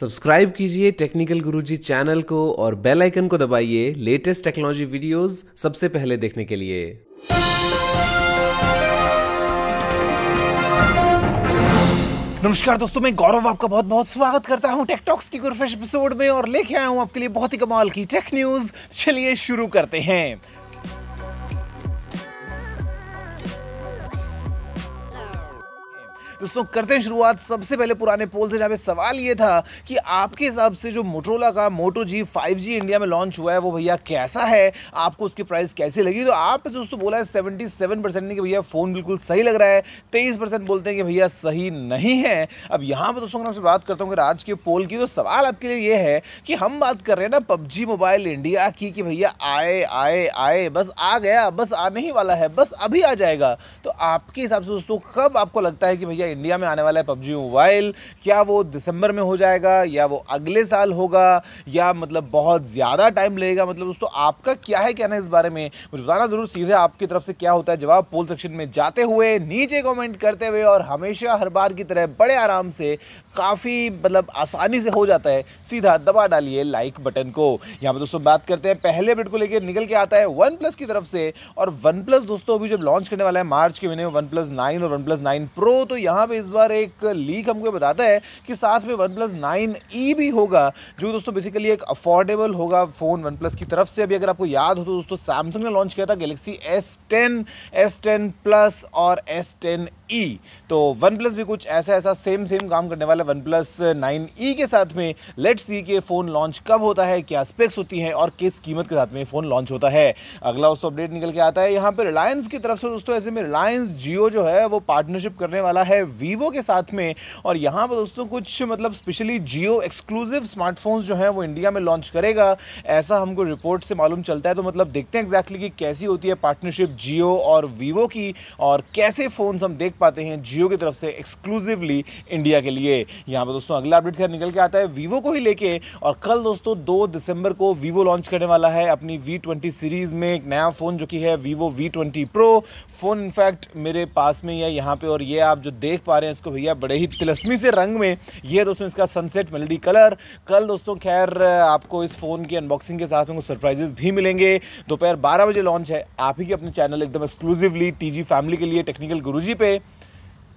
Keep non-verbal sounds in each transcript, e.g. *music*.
Subscribe कीजिए technical गुरुजी channel को और बेल आइकन को दबाइए लेटेस्ट टेक्नोलॉजी वीडियोस सबसे पहले देखने के लिए नमस्कार दोस्तों मैं गौरव आपका बहुत बहुत स्वागत करता हूं टेकटॉक्स की गुरफ्रेश एपिसोड में और लेके आया हूं आपके लिए बहुत ही कमाल की टेक न्यूज चलिए शुरू करते हैं दोस्तों करते हैं शुरुआत सबसे पहले पुराने पोल से जहाँ पे सवाल ये था कि आपके हिसाब से जो मोटोला का Moto G five G India में लॉन्च हुआ है वो भैया कैसा है आपको उसकी प्राइस कैसी लगी तो आप दोस्तों बोला है सेवेंटी सेवन परसेंट ने कि भैया फ़ोन बिल्कुल सही लग रहा है तेईस परसेंट बोलते हैं कि भैया सही नहीं है अब यहाँ पर दोस्तों आपसे बात करता हूँ कि आज के पोल की तो सवाल आपके लिए ये है कि हम बात कर रहे हैं ना पबजी मोबाइल इंडिया की कि भैया आए आए आए बस आ गया बस आने ही वाला है बस अभी आ जाएगा तो आपके हिसाब से दोस्तों कब आपको लगता है कि भैया इंडिया में आने वाला है पबजी मोबाइल क्या वो दिसंबर में हो जाएगा या वो अगले साल होगा या मतलब बहुत ज़्यादा टाइम लगेगा मतलब दोस्तों आपका क्या है कहना इस बारे में मुझे बताना ज़रूर सीधे आपकी तरफ से क्या होता है जवाब पोल सेक्शन में जाते हुए नीचे कॉमेंट करते हुए और हमेशा हर बार की तरह बड़े आराम से काफ़ी मतलब आसानी से हो जाता है सीधा दबा डालिए लाइक बटन को यहाँ पर दोस्तों बात करते हैं पहले अपडेट को लेकर निकल के आता है वन प्लस की तरफ से और वन प्लस दोस्तों अभी जब लॉन्च करने वाला है मार्च के महीने में वन प्लस नाइन और वन प्लस नाइन प्रो तो यहाँ यहाँ पे इस बार एक लीक हमको बताता है कि साथ में वन प्लस नाइन ई भी होगा जो दोस्तों बेसिकली एक अफोर्डेबल होगा फ़ोन वन प्लस की तरफ से अभी अगर आपको याद हो तो दोस्तों सैमसंग ने लॉन्च किया था Galaxy S ten S ten plus और एस टेन ई e. तो वन प्लस भी कुछ ऐसा ऐसा सेम सेम काम करने वाला वन प्लस नाइन ई के साथ में लेट्स सी के फ़ोन लॉन्च कब होता है क्या स्पेक्स होती है और किस कीमत के साथ में फ़ोन लॉन्च होता है अगला दोस्तों अपडेट निकल के आता है यहाँ पर रिलायंस की तरफ से दोस्तों ऐसे में रिलायंस जियो जो है वो पार्टनरशिप करने वाला है वीवो के साथ में और यहाँ पर दोस्तों कुछ मतलब स्पेशली जियो एक्सक्लूसिव स्मार्टफोन्स जो हैं वो इंडिया में लॉन्च करेगा ऐसा हमको रिपोर्ट से मालूम चलता है तो मतलब देखते हैं एग्जैक्टली कि कैसी होती है पार्टनरशिप जियो और वीवो की और कैसे फ़ोन्स हम देख पाते हैं जियो की तरफ से एक्सक्लूसिवली इंडिया के लिए यहाँ पर दोस्तों अगला अपडेट खैर निकल के आता है वीवो को ही लेके और कल दोस्तों दो दिसंबर को वीवो लॉन्च करने वाला है अपनी वी ट्वेंटी सीरीज़ में एक नया फ़ोन जो कि है Vivo V twenty pro phone in fact मेरे पास में ही है यहाँ पर और ये आप जो देख पा रहे हैं इसको भैया बड़े ही तिलस्मी से रंग में ये दोस्तों इसका सनसेट मेलोडी कलर कल दोस्तों खैर आपको इस फ़ोन की अनबॉक्सिंग के साथ में कुछ सरप्राइजेज भी मिलेंगे दोपहर बारह बजे लॉन्च है आप ही के अपने चैनल एकदम एक्सक्लूसिवली टी फैमिली के लिए टेक्निकल गुरु पे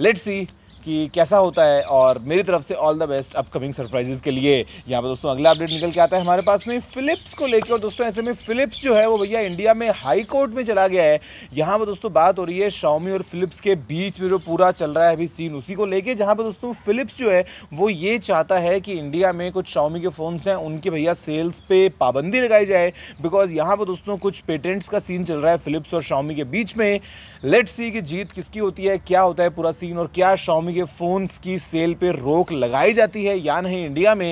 Let us see कि कैसा होता है और मेरी तरफ से all the best upcoming surprises के लिए यहाँ पर दोस्तों अगला अपडेट निकल के आता है हमारे पास में फिलिप्स को लेकर और दोस्तों ऐसे में फिलिप्स जो है वो भैया इंडिया में हाई कोर्ट में चला गया है यहाँ पर दोस्तों बात हो रही है शाउमी और फिलिप्स के बीच में जो पूरा चल रहा है अभी सीन उसी को लेके जहाँ पर दोस्तों फिलिप्स जो है वो ये चाहता है कि इंडिया में कुछ शाउमी के फ़ोन्स हैं उनके भैया सेल्स पे पाबंदी लगाई जाए बिकॉज यहाँ पर दोस्तों कुछ पेटेंट्स का सीन चल रहा है फिलिप्स और शाउमी के बीच में लेट्स सी कि जीत किसकी होती है क्या होता है पूरा सीन और क्या शाउमी ये फ़ोन्स की सेल पे रोक लगाई जाती है या नहीं इंडिया में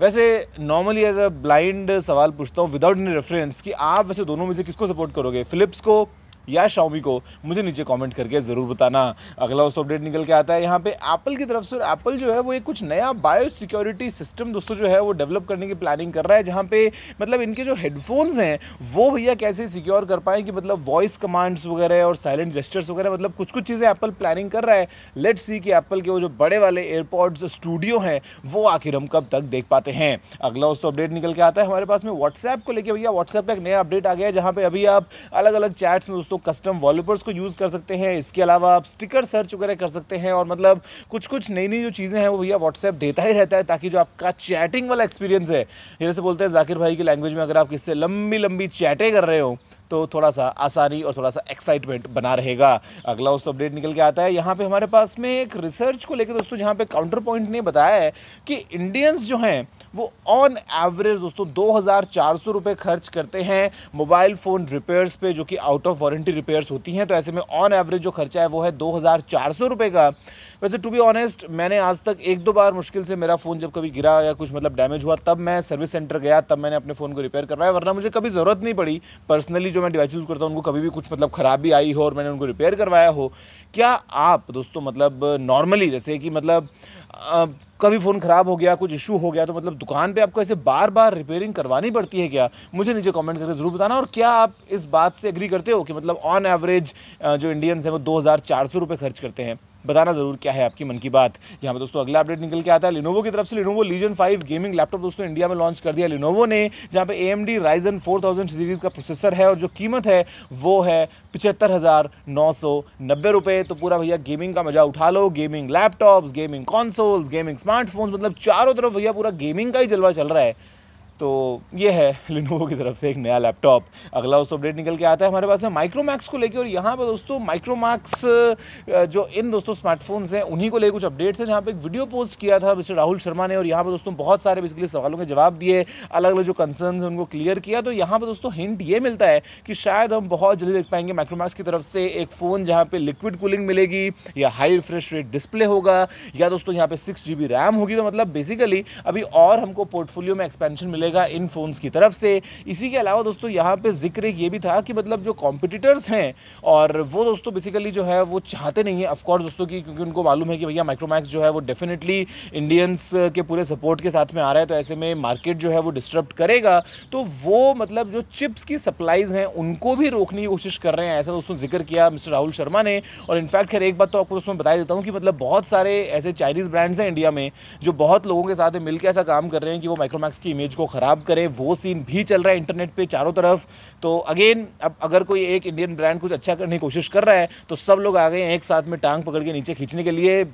वैसे नॉर्मली एज अ ब्लाइंड सवाल पूछता हूँ विदाउट एनी रेफरेंस कि आप वैसे दोनों में से किसको सपोर्ट करोगे फिलिप्स को या शाओमी को मुझे नीचे कमेंट करके ज़रूर बताना अगला दोस्तों अपडेट निकल के आता है यहाँ पे एप्पल की तरफ से एप्पल जो है वो एक कुछ नया बायो सिक्योरिटी सिस्टम दोस्तों जो है वो डेवलप करने की प्लानिंग कर रहा है जहाँ पे मतलब इनके जो हेडफोन्स हैं वो भैया कैसे सिक्योर कर पाएँ कि मतलब वॉइस कमांड्स वगैरह और साइलेंट जेस्टर्स वगैरह मतलब कुछ कुछ चीज़ें एप्पल प्लानिंग कर रहा है लेट सी कि एप्पल के वो जो बड़े वाले एयरपोर्ट्स स्टूडियो हैं वो आखिर हम कब तक देख पाते हैं अगला दोस्तों अपडेट निकल के आता है हमारे पास में व्हाट्सएप को लेकर भैया व्हाट्सएप का एक नया अपडेट आ गया है जहाँ पे अभी आप अलग अलग चैट्स में दोस्तों दोस्तों कस्टम वॉलपर्स को यूज़ कर सकते हैं इसके अलावा आप स्टिकर सर्च वगैरह कर सकते हैं और मतलब कुछ कुछ नई नई जो चीज़ें हैं वो भैया व्हाट्सएप देता ही रहता है ताकि जो आपका चैटिंग वाला एक्सपीरियंस है जैसे बोलते हैं जाकिर भाई की लैंग्वेज में अगर आप किससे लंबी लंबी चैटें कर रहे हो तो थोड़ा सा आसानी और थोड़ा सा एक्साइटमेंट बना रहेगा अगला उस अपडेट निकल के आता है यहाँ पे हमारे पास में एक रिसर्च को लेकर दोस्तों यहाँ पे काउंटर पॉइंट ने बताया है कि इंडियंस जो हैं वो ऑन एवरेज दोस्तों दो हज़ार खर्च करते हैं मोबाइल फ़ोन रिपेयर्स पे जो कि आउट ऑफ वारंटी रिपेयर्स होती हैं तो ऐसे में ऑन एवरेज जो खर्चा है वो है दो हज़ार का वैसे टू बी ऑनेस्ट मैंने आज तक एक दो बार मुश्किल से मेरा फ़ोन जब कभी गिरा या कुछ मतलब डैमेज हुआ तब मैं सर्विस सेंटर गया तब मैंने अपने फ़ोन को रिपेयर करवाया वरना मुझे कभी ज़रूरत नहीं पड़ी पर्सनली जो मैं डिवाइस यूज़ करता हूँ उनको कभी भी कुछ मतलब ख़राबी आई हो और मैंने उनको रिपेयर करवाया हो क्या आप दोस्तों मतलब नॉर्मली जैसे कि मतलब कभी फ़ोन ख़राब हो गया कुछ इशू हो गया तो मतलब दुकान पे आपको ऐसे बार बार रिपेयरिंग करवानी पड़ती है क्या मुझे नीचे कमेंट करके ज़रूर बताना और क्या आप इस बात से एग्री करते हो कि मतलब ऑन एवरेज जो इंडियंस हैं वो दो हज़ार खर्च करते हैं बताना ज़रूर क्या है आपकी मन की बात यहाँ पे दोस्तों अगला अपडेट निकल के आता है लिनोवो की तरफ से Lenovo Legion five gaming laptop दोस्तों इंडिया में लॉन्च कर दिया लिनोवो ने जहाँ पे M D Ryzen four thousand series का प्रोसेसर है और जो कीमत है वो है पिचहत्तर हज़ार नौ सौ नब्बे रुपये तो पूरा भैया गेमिंग का मजा उठा लो gaming laptops gaming consoles gaming smartphones मतलब चारों तरफ भैया पूरा गेमिंग का ही जलवा चल रहा है तो ये है लिनोवो *laughs* की तरफ से एक नया लैपटॉप अगला उस अपडेट निकल के आता है हमारे पास है माइक्रोमैक्स को लेके और यहाँ पर दोस्तों माइक्रोमैक्स जो इन दोस्तों स्मार्टफोन्स हैं उन्हीं को लेकर कुछ अपडेट्स हैं जहाँ पे एक वीडियो पोस्ट किया था मिस्टर राहुल शर्मा ने और यहाँ पर दोस्तों बहुत सारे बेसिकली सवालों के जवाब दिए अलग अलग जो कंसर्न हैं उनको क्लियर किया तो यहाँ पर दोस्तों हिंट ये मिलता है कि शायद हम बहुत जल्दी देख पाएंगे माइक्रोमैक्स की तरफ से एक फ़ोन जहाँ पर लिक्विड कूलिंग मिलेगी या हाई रिफ्रेश रेट डिस्प्ले होगा या दोस्तों यहाँ पर सिक्स रैम होगी तो मतलब बेसिकली अभी और हमको पोर्टफोलियो में एक्सपेंशन मिलेगा जाएगा इन फ़ोन्स की तरफ से इसी के अलावा दोस्तों यहाँ पे जिक्र ये भी था कि मतलब जो कॉम्पिटिटर्स हैं और वो दोस्तों बेसिकली जो है वो चाहते नहीं है ऑफकोर्स दोस्तों की क्योंकि उनको मालूम है कि भैया माइक्रोमैक्स जो है वो डेफिनेटली इंडियंस के पूरे सपोर्ट के साथ में आ रहा है तो ऐसे में मार्केट जो है वो डिस्टर्ब करेगा तो वो मतलब जो चिप्स की सप्लाईज़ हैं उनको भी रोकने की कोशिश कर रहे हैं ऐसा दोस्तों जिक्र किया मिस्टर राहुल शर्मा ने और इनफैक्ट खैर एक बात तो आपको दोस्तों बता देता हूँ कि मतलब बहुत सारे ऐसे चाइनीज़ ब्रांड्स हैं इंडिया में जो बहुत लोगों के साथ मिलकर ऐसा काम कर रहे हैं कि वो माइक्रोमैक्स की इमेज को ख़राब करे वो सीन भी चल रहा है इंटरनेट पे चारों तरफ तो अगेन अब अगर कोई एक इंडियन ब्रांड कुछ अच्छा करने की कोशिश कर रहा है तो सब लोग आ गए हैं एक साथ में टांग पकड़ के नीचे खींचने के लिए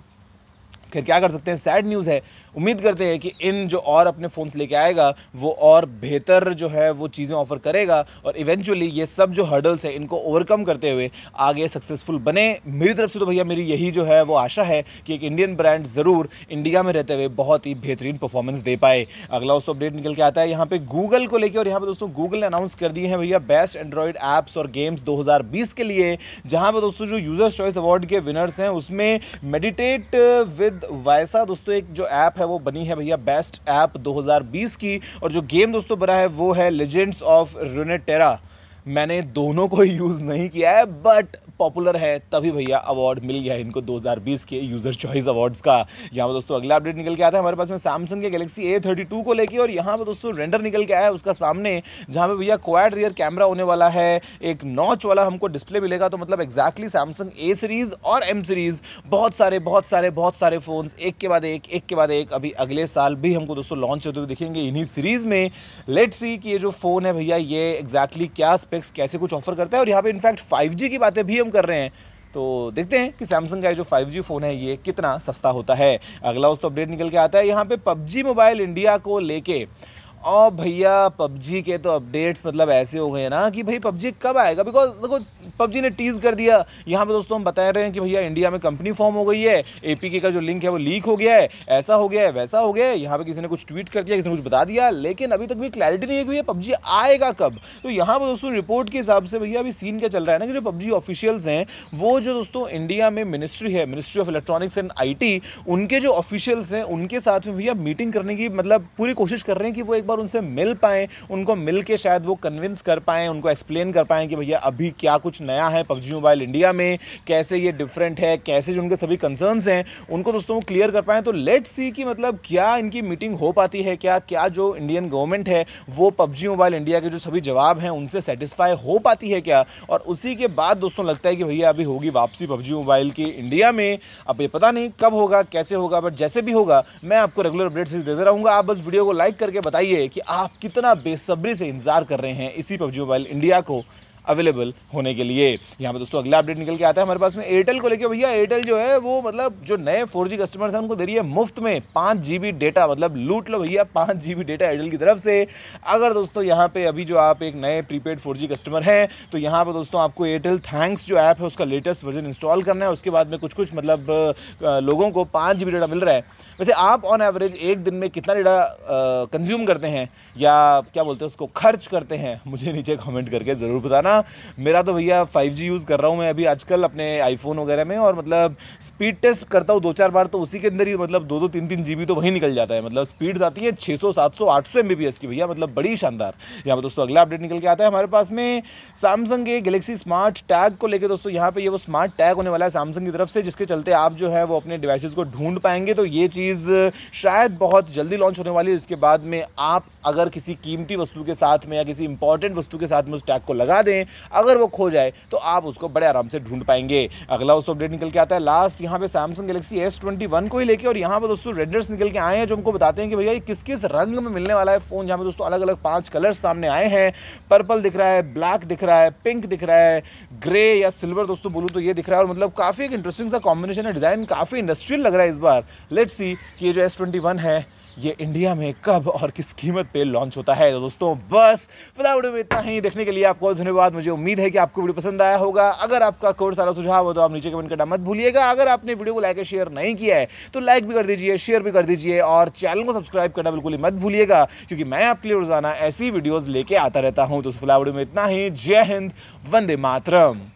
खैर क्या कर सकते हैं सैड न्यूज़ है उम्मीद करते हैं कि इन जो और अपने फ़ोन्स लेके आएगा वो और बेहतर जो है वो चीज़ें ऑफ़र करेगा और इवेंचुअली ये सब जो हर्डल्स हैं इनको ओवरकम करते हुए आगे सक्सेसफुल बने मेरी तरफ से तो भैया मेरी यही जो है वो आशा है कि एक इंडियन ब्रांड ज़रूर इंडिया में रहते हुए बहुत ही बेहतरीन परफॉर्मेंस दे पाए अगला दोस्तों अपडेट निकल के आता है यहाँ पर गूगल को लेकर और यहाँ पर दोस्तों गूगल ने अनाउंस कर दिए हैं भैया बेस्ट एंड्रॉयड ऐप्स और गेम्स दो के लिए जहाँ पर दोस्तों जो यूज़र्स चॉइस अवार्ड के विनर्स हैं उसमें मेडिटेट विद शायद वैसा दोस्तों एक जो ऐप है वो बनी है भैया बेस्ट ऐप 2020 की और जो गेम दोस्तों बना है वो है लेजेंड्स ऑफ रूनेटेरा मैंने दोनों को यूज़ नहीं किया है बट पॉपुलर है तभी भैया अवार्ड मिल गया है इनको 2020 के यूज़र चॉइस अवार्ड्स का यहाँ पर दोस्तों अगला अपडेट निकल के आता है हमारे पास में सैमसंग के गैलेक्सी ए थर्टी टू को लेके और यहाँ पर दोस्तों रेंडर निकल के आया है उसका सामने जहाँ पे भैया क्वाड रियर कैमरा होने वाला है एक नॉच वाला हमको डिस्प्ले मिलेगा तो मतलब एक्जैक्टली सैमसंग ए सीरीज़ और एम सीरीज़ बहुत सारे बहुत सारे बहुत सारे फ़ोन्स एक के बाद एक एक के बाद एक अभी अगले साल भी हमको दोस्तों लॉन्च होते हुए दिखेंगे इन्हीं सीरीज़ में लेट सी कि ये जो फ़ोन है भैया ये एग्जैक्टली क्या स्पेस अपेक्स कैसे कुछ ऑफर करता है और यहाँ पे इनफैक्ट 5G की बातें भी हम कर रहे हैं तो देखते हैं कि सैमसंग का जो 5G फ़ोन है ये कितना सस्ता होता है अगला उस तो अपडेट निकल के आता है यहाँ पे पबजी मोबाइल इंडिया को लेके और भैया पबजी के तो अपडेट्स मतलब ऐसे हो गए हैं ना कि भाई पबजी कब आएगा बिकॉज देखो पबजी ने टीज़ कर दिया यहाँ पे दोस्तों हम बता रहे हैं कि भैया इंडिया में कंपनी फॉर्म हो गई है एपीके का जो लिंक है वो लीक हो गया है ऐसा हो गया है वैसा हो गया है यहाँ पे किसी ने कुछ ट्वीट कर दिया किसी ने कुछ बता दिया लेकिन अभी तक भी क्लैरिटी नहीं है कि भैया पबजी आएगा कब तो यहाँ पर दोस्तों रिपोर्ट के हिसाब से भैया अभी सीन क्या चल रहा है ना कि जो पबजी ऑफिशियल्स हैं वो जो दोस्तों इंडिया में मिनिस्ट्री है ministry of electronics and I उनके जो ऑफिशियल्स हैं उनके साथ में भैया मीटिंग करने की मतलब पूरी कोशिश कर रहे हैं कि वो एक बार और उनसे मिल पाएँ उनको मिल के शायद वो कन्विंस कर पाएँ उनको एक्सप्लेन कर पाएँ कि भैया अभी क्या कुछ नया है पबजी मोबाइल इंडिया में कैसे ये डिफरेंट है कैसे जो उनके सभी कंसर्न्स हैं उनको दोस्तों क्लियर कर पाएँ तो लेट सी कि मतलब क्या इनकी मीटिंग हो पाती है क्या क्या जो इंडियन गवर्नमेंट है वो पबजी मोबाइल इंडिया के जो सभी जवाब हैं उनसे सेटिस्फाई हो पाती है क्या और उसी के बाद दोस्तों लगता है कि भैया अभी होगी वापसी पबजी मोबाइल की इंडिया में अब ये पता नहीं कब होगा कैसे होगा बट जैसे भी होगा मैं आपको रेगुलर अपडेट्स देते रहूँगा आप बस वीडियो को लाइक करके बताइए ये कि आप कितना बेसब्री से इंतज़ार कर रहे हैं इसी पबजी मोबाइल इंडिया को अवेलेबल होने के लिए यहाँ पर दोस्तों अगला अपडेट निकल के आता है हमारे पास में एयरटेल को लेकर भैया एयरटेल जो है वो मतलब जो नए फोर कस्टमर्स हैं उनको दे रही है मुफ्त में पाँच जी डेटा मतलब लूट लो भैया पाँच जी डेटा एयरटेल की तरफ से अगर दोस्तों यहाँ पर अभी जो आप एक नए प्रीपेड फोर कस्टमर हैं तो यहाँ पर दोस्तों आपको एयरटेल थैंक्स जो ऐप है उसका लेटेस्ट वर्जन इंस्टॉल करना है उसके बाद में कुछ कुछ मतलब लोगों को पाँच जी डेटा मिल रहा है वैसे आप ऑन एवरेज एक दिन में कितना डेटा कंज्यूम करते हैं या क्या बोलते हैं उसको खर्च करते हैं मुझे नीचे कमेंट करके ज़रूर बताना ना मेरा तो भैया फाइव जी यूज़ कर रहा हूँ मैं अभी आजकल अपने आईफोन वगैरह में और मतलब स्पीड टेस्ट करता हूँ दो चार बार तो उसी के अंदर ही मतलब दो दो तीन तीन जी तो वहीं निकल जाता है मतलब स्पीड आती है छः सौ सात सौ आठ सौ की भैया मतलब बड़ी शानदार यहाँ पर दोस्तों अगला अपडेट निकल के आता है हमारे पास में सैमसंग के गलेक्सी स्मार्ट टैग को लेकर दोस्तों यहाँ पर ये वो स्मार्ट टैग होने वाला है सैमसंग की तरफ से जिसके चलते आप जो है वो अपने डिवाइसेस को ढूंढ पाएंगे तो ये चीज़ शायद बहुत जल्दी लॉन्च होने वाली है इसके बाद में आप अगर किसी कीमती वस्तु के साथ में या किसी इंपॉर्टेंट वस्तु के साथ में उस टैग को लगा दें अगर वो खो जाए तो आप उसको बड़े आराम से ढूंढ पाएंगे अगला उस अपडेट निकल के आता है लास्ट यहाँ पे Samsung Galaxy S twenty one को ही लेके और यहाँ पर दोस्तों रेडर्स निकल के आए हैं जो हमको बताते हैं कि भैया ये किस किस रंग में मिलने वाला है फ़ोन जहाँ पे दोस्तों अलग अलग पांच कलर्स सामने आए हैं पर्पल दिख रहा है ब्लैक दिख रहा है पिंक दिख रहा है ग्रे या सिल्वर दोस्तों बोलूँ तो ये दिख रहा है और मतलब काफ़ी एक इंटरेस्टिंग सा कॉम्बिनेशन है डिज़ाइन काफ़ी इंडस्ट्रियल लग रहा है इस बार लेट्स सी कि ये जो एस ट्वेंटी वन है ये इंडिया में कब और किस कीमत पे लॉन्च होता है तो दोस्तों बस फिलहाल वीडियो में इतना ही देखने के लिए आपको धन्यवाद मुझे उम्मीद है कि आपको वीडियो पसंद आया होगा अगर आपका कोई सारा सुझाव हो तो आप नीचे कमेंट करना मत भूलिएगा अगर आपने वीडियो को लाइक शेयर नहीं किया है तो लाइक भी कर दीजिए शेयर भी कर दीजिए और चैनल को सब्सक्राइब करना बिल्कुल ही मत भूलिएगा क्योंकि मैं आपके लिए रोज़ाना ऐसी वीडियोज़ लेके आता रहता हूँ तो फिलहाल वीडियो में इतना ही जय हिंद वंदे मातरम